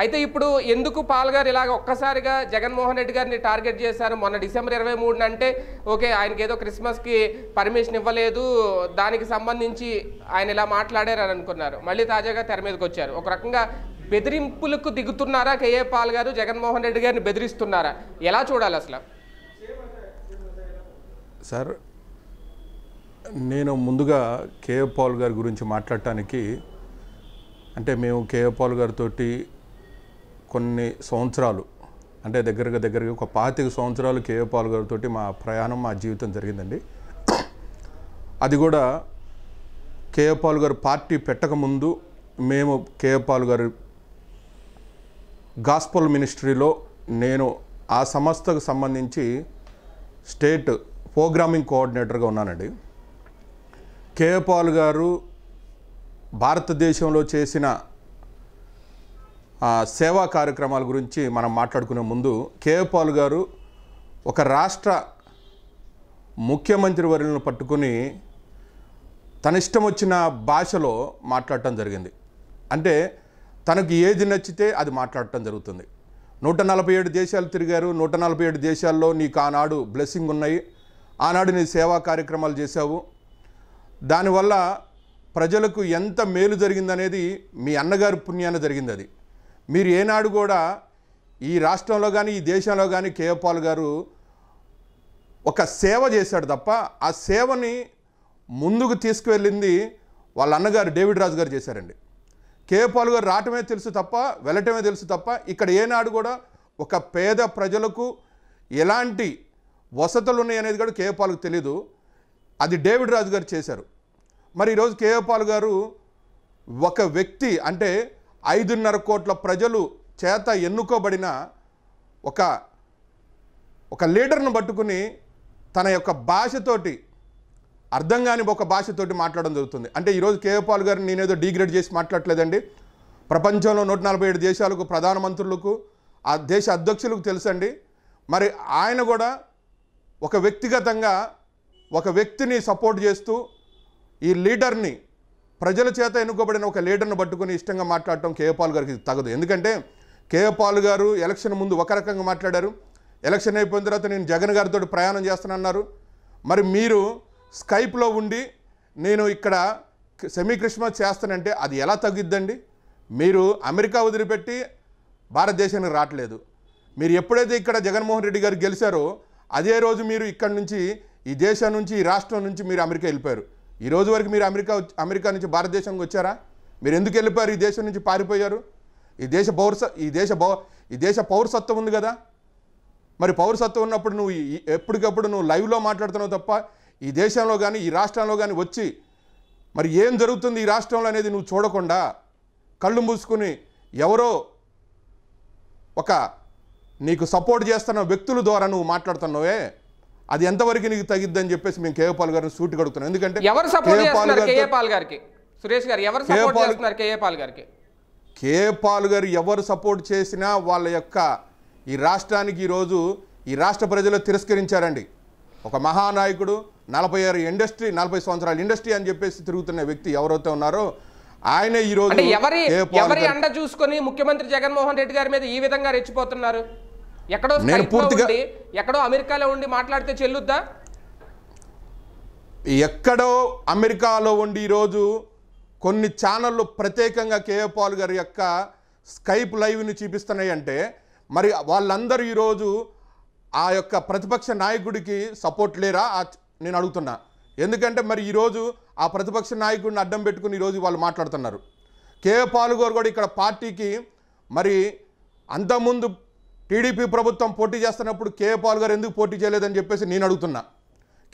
అయితే ఇప్పుడు ఎందుకు పాల్ గారు ఇలాగ ఒక్కసారిగా జగన్మోహన్ రెడ్డి గారిని టార్గెట్ చేశారు మొన్న డిసెంబర్ ఇరవై మూడున అంటే ఓకే ఆయనకి ఏదో క్రిస్మస్కి పర్మిషన్ ఇవ్వలేదు దానికి సంబంధించి ఆయన ఇలా మాట్లాడారు అని అనుకున్నారు మళ్ళీ తాజాగా తెర మీదకి వచ్చారు ఒక రకంగా బెదిరింపులకు దిగుతున్నారా కేఏ పాల్ గారు జగన్మోహన్ రెడ్డి గారిని బెదిరిస్తున్నారా ఎలా చూడాలి అసలు సార్ నేను ముందుగా కేఏ పాల్ గారి గురించి మాట్లాడటానికి అంటే మేము కేఏ పాల్ గారితో కొన్ని సంవత్సరాలు అంటే దగ్గరగా దగ్గరగా ఒక పాతిక సంవత్సరాలు కేఏ పాల్ గారితో మా ప్రయాణం మా జీవితం జరిగిందండి అది కూడా కేఏ పాల్ గారు పార్టీ పెట్టకముందు మేము కేఏ పాల్ గారు గాస్పల్ మినిస్ట్రీలో నేను ఆ సంస్థకు సంబంధించి స్టేట్ ప్రోగ్రామింగ్ కోఆర్డినేటర్గా ఉన్నానండి కేఏ పాల్ గారు భారతదేశంలో చేసిన సేవా కార్యక్రమాల గురించి మనం మాట్లాడుకునే ముందు కేపాల్ గారు ఒక రాష్ట్ర ముఖ్యమంత్రి వర్యులను పట్టుకుని తన ఇష్టం వచ్చిన భాషలో మాట్లాడటం జరిగింది అంటే తనకు ఏది నచ్చితే అది మాట్లాడటం జరుగుతుంది నూట నలభై ఏడు దేశాలు తిరిగారు నూట నలభై ఏడు దేశాల్లో నీకు ఆనాడు బ్లెస్సింగ్ ఉన్నాయి ఆనాడు నీ సేవా కార్యక్రమాలు చేశావు దానివల్ల ప్రజలకు ఎంత మేలు జరిగిందనేది మీ అన్నగారి పుణ్యాన జరిగింది అది మీరు ఏనాడు కూడా ఈ రాష్ట్రంలో కానీ ఈ దేశంలో కానీ కేఎపాల్ గారు ఒక సేవ చేశాడు తప్ప ఆ సేవని ముందుకు తీసుకువెళ్ళింది వాళ్ళ అన్నగారు డేవిడ్ రాజు గారు చేశారండి కేఎపాల్ గారు రావటమే తెలుసు తప్ప వెళ్ళటమే తెలుసు తప్ప ఇక్కడ ఏనాడు కూడా ఒక పేద ప్రజలకు ఎలాంటి వసతులు ఉన్నాయనేది కూడా కేఎపాల్కు తెలీదు అది డేవిడ్ రాజు గారు చేశారు మరి ఈరోజు కేఎపాల్ గారు ఒక వ్యక్తి అంటే ఐదున్నర కోట్ల ప్రజలు చేత ఎన్నుకోబడిన ఒక ఒక లీడర్ను పట్టుకుని తన యొక్క భాషతోటి అర్థం కాని ఒక భాషతోటి మాట్లాడడం జరుగుతుంది అంటే ఈరోజు కేవపాల్ గారు నేనేదో డిగ్రేడ్ చేసి మాట్లాడలేదండి ప్రపంచంలో నూట నలభై ఏడు దేశాలకు ప్రధానమంత్రులకు ఆ దేశ అధ్యక్షులకు తెలుసండి మరి ఆయన కూడా ఒక వ్యక్తిగతంగా ఒక వ్యక్తిని సపోర్ట్ చేస్తూ ఈ లీడర్ని ప్రజల చేత ఎన్నుకోబడిన ఒక లీడర్ను పట్టుకుని ఇష్టంగా మాట్లాడటం కేపాల్ గారికి తగదు ఎందుకంటే కేపాల్ గారు ఎలక్షన్ ముందు ఒక రకంగా మాట్లాడారు ఎలక్షన్ అయిపోయిన తర్వాత నేను జగన్ గారితో ప్రయాణం చేస్తానన్నారు మరి మీరు స్కైప్లో ఉండి నేను ఇక్కడ సెమీ క్రిస్మస్ చేస్తానంటే అది ఎలా తగ్గిద్దండి మీరు అమెరికా వదిలిపెట్టి భారతదేశానికి రావట్లేదు మీరు ఎప్పుడైతే ఇక్కడ జగన్మోహన్ రెడ్డి గారు గెలిచారో అదే రోజు మీరు ఇక్కడి నుంచి ఈ దేశం నుంచి ఈ రాష్ట్రం నుంచి మీరు అమెరికా వెళ్ళిపోయారు ఈ రోజు వరకు మీరు అమెరికా అమెరికా నుంచి భారతదేశంకి వచ్చారా మీరు ఎందుకు వెళ్ళిపోయారు ఈ దేశం నుంచి పారిపోయారు ఈ దేశ పౌరస ఈ దేశ ఈ దేశ పౌరసత్వం ఉంది కదా మరి పౌరసత్వం ఉన్నప్పుడు నువ్వు ఎప్పటికప్పుడు నువ్వు లైవ్లో మాట్లాడుతున్నావు తప్ప ఈ దేశంలో కానీ ఈ రాష్ట్రంలో కానీ వచ్చి మరి ఏం జరుగుతుంది ఈ రాష్ట్రంలో అనేది నువ్వు చూడకుండా కళ్ళు మూసుకుని ఎవరో ఒక నీకు సపోర్ట్ చేస్తున్న వ్యక్తుల ద్వారా నువ్వు మాట్లాడుతున్నావే అది ఎంతవరకు నీకు అని చెప్పేసి మేము కేఏపాల్ గారిని సూటి కడుగుతున్నాం ఎందుకంటే కేఏపాల్ గారికి సురేష్ గారు ఎవరు సపోర్ట్ గారు ఎవరు సపోర్ట్ చేసినా వాళ్ళ యొక్క ఈ రాష్ట్రానికి ఈరోజు ఈ రాష్ట్ర ప్రజలు తిరస్కరించారండి ఒక మహానాయకుడు నలభై ఆరు ఇండస్ట్రీ నలభై సంవత్సరాల ఇండస్ట్రీ అని చెప్పేసి తిరుగుతున్న వ్యక్తి ఎవరైతే ఉన్నారో ఆయన ఈరోజు ఎవరి ఎవరి అండ చూసుకొని ముఖ్యమంత్రి జగన్మోహన్ రెడ్డి గారి మీద ఈ విధంగా రెచ్చిపోతున్నారు ఎక్కడో నేను పూర్తిగా ఎక్కడో అమెరికాలో ఉండి మాట్లాడితే చెల్లుద్దా ఎక్కడో అమెరికాలో ఉండి ఈరోజు కొన్ని ఛానళ్ళు ప్రత్యేకంగా కేఏపాల్ గారి యొక్క స్కైప్ లైవ్ని చూపిస్తున్నాయి అంటే మరి వాళ్ళందరూ ఈరోజు ఆ యొక్క ప్రతిపక్ష నాయకుడికి సపోర్ట్ లేరా నేను అడుగుతున్నా ఎందుకంటే మరి ఈరోజు ఆ ప్రతిపక్ష నాయకుడిని అడ్డం పెట్టుకుని ఈరోజు వాళ్ళు మాట్లాడుతున్నారు కే గారు కూడా ఇక్కడ పార్టీకి మరి అంతకుముందు టీడీపీ ప్రభుత్వం పోటీ చేస్తున్నప్పుడు కేఏపాల్ గారు ఎందుకు పోటీ చేయలేదని చెప్పేసి నేను అడుగుతున్నా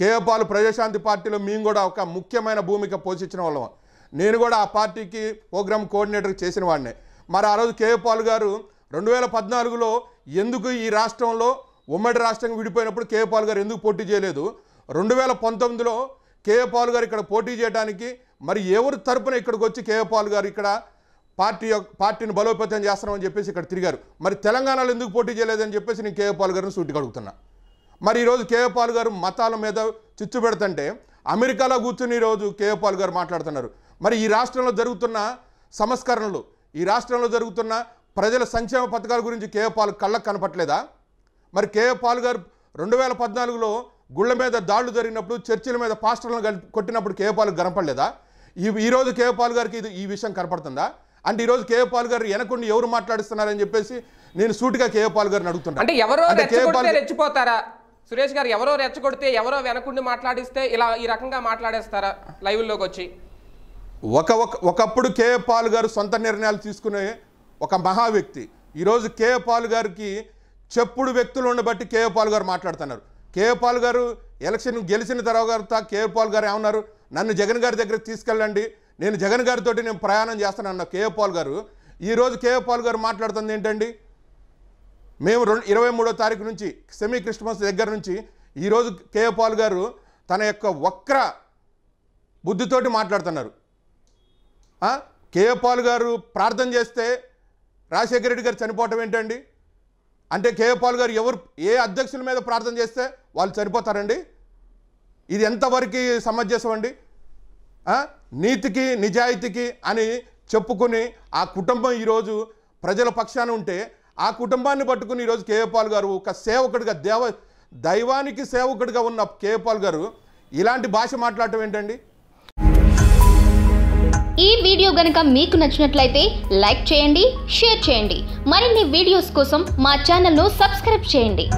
కేఏపాల్ ప్రజాశాంతి పార్టీలో మేము కూడా ఒక ముఖ్యమైన భూమిక పోషించిన వాళ్ళం నేను కూడా ఆ పార్టీకి ప్రోగ్రామ్ కోఆర్డినేటర్ చేసిన వాడినే మరి ఆ రోజు కేఏపాల్ గారు రెండు వేల పద్నాలుగులో ఎందుకు ఈ రాష్ట్రంలో ఉమ్మడి రాష్ట్రంగా విడిపోయినప్పుడు కేఏపాల్ గారు ఎందుకు పోటీ చేయలేదు రెండు వేల పంతొమ్మిదిలో కేఏపాల్ గారు ఇక్కడ పోటీ చేయడానికి మరి ఎవరి తరపున ఇక్కడికి వచ్చి కేఏపాల్ గారు ఇక్కడ పార్టీ పార్టీని బలోపేతం చేస్తున్నామని చెప్పేసి ఇక్కడ తిరిగారు మరి తెలంగాణలో ఎందుకు పోటీ చేయలేదని చెప్పేసి నేను కేఏపాల్ గారిని సూటికి అడుగుతున్నా మరి ఈరోజు కేఏపాల్ గారు మతాల మీద చిచ్చు పెడుతుంటే అమెరికాలో కూర్చుని ఈరోజు కేఏపాల్ గారు మాట్లాడుతున్నారు మరి ఈ రాష్ట్రంలో జరుగుతున్న సంస్కరణలు ఈ రాష్ట్రంలో జరుగుతున్న ప్రజల సంక్షేమ పథకాల గురించి కేఏపాల్ కళ్ళకు కనపట్లేదా మరి కేఏపాల్ గారు రెండు వేల పద్నాలుగులో గుళ్ళ మీద దాడులు జరిగినప్పుడు చర్చిల మీద పాస్టర్లను కొట్టినప్పుడు కేఏపాల్ కనపడలేదా ఈ ఈరోజు కేఏపాల్ గారికి ఇది ఈ విషయం కనపడుతుందా అంటే ఈరోజు కేఏపాల్ గారు వెనకుండి ఎవరు మాట్లాడుతున్నారని చెప్పేసి నేను సూటిగా కేఏపాల్ గారిని అడుగుతున్నాను అంటే ఎవరో సురేష్ గారు ఎవరో రెచ్చగొడితే ఎవరో వెనకుండి మాట్లాడిస్తే ఇలా ఈ రకంగా మాట్లాడేస్తారా లైవ్లోకి వచ్చి ఒక ఒకప్పుడు కేఏపాల్ గారు సొంత నిర్ణయాలు తీసుకునే ఒక మహా వ్యక్తి ఈరోజు కేఏపాల్ గారికి చెప్పుడు వ్యక్తులు ఉండబట్టి కేఏపాల్ గారు మాట్లాడుతున్నారు కేఏపాల్ గారు ఎలక్షన్ గెలిచిన తర్వాత కేఏపాల్ గారు ఏమన్నారు నన్ను జగన్ గారి దగ్గరికి తీసుకెళ్ళండి నేను జగన్ గారితో నేను ప్రయాణం అన్న కేఏ పాల్ గారు ఈరోజు కేఏ పాల్ గారు మాట్లాడుతుంది ఏంటండి మేము రెండు ఇరవై మూడో తారీఖు నుంచి సెమీ క్రిస్మస్ దగ్గర నుంచి ఈరోజు కేఏ పాల్ గారు తన యొక్క వక్ర బుద్ధితోటి మాట్లాడుతున్నారు కేఏ పాల్ గారు ప్రార్థన చేస్తే రాజశేఖర రెడ్డి గారు చనిపోవటం ఏంటండి అంటే కేఏ పాల్ గారు ఎవరు ఏ అధ్యక్షుల మీద ప్రార్థన చేస్తే వాళ్ళు చనిపోతారండి ఇది ఎంతవరకు సమంజసం అండి నీతికి నిజాయితీకి అని చెప్పుకుని ఆ కుటుంబం ఈరోజు ప్రజల పక్షాన ఉంటే ఆ కుటుంబాన్ని పట్టుకుని ఈరోజు కేఏపాల్ గారు ఒక సేవకుడిగా దేవ దైవానికి సేవకుడిగా ఉన్న కేఏపాల్ గారు ఇలాంటి భాష మాట్లాడటం ఏంటండి ఈ వీడియో గనక మీకు నచ్చినట్లయితే లైక్ చేయండి షేర్ చేయండి మరిన్ని వీడియోస్ కోసం మా ఛానల్ను సబ్స్క్రైబ్ చేయండి